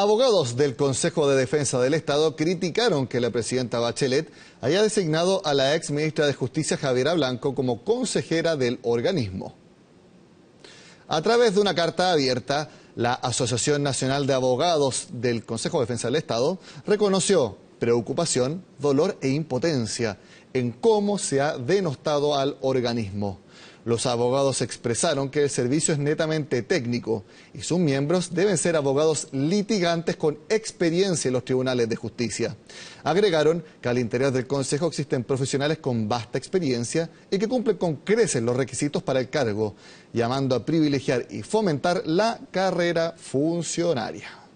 Abogados del Consejo de Defensa del Estado criticaron que la presidenta Bachelet haya designado a la ex ministra de Justicia Javiera Blanco como consejera del organismo. A través de una carta abierta, la Asociación Nacional de Abogados del Consejo de Defensa del Estado reconoció preocupación, dolor e impotencia en cómo se ha denostado al organismo. Los abogados expresaron que el servicio es netamente técnico y sus miembros deben ser abogados litigantes con experiencia en los tribunales de justicia. Agregaron que al interior del Consejo existen profesionales con vasta experiencia y que cumplen con creces los requisitos para el cargo, llamando a privilegiar y fomentar la carrera funcionaria.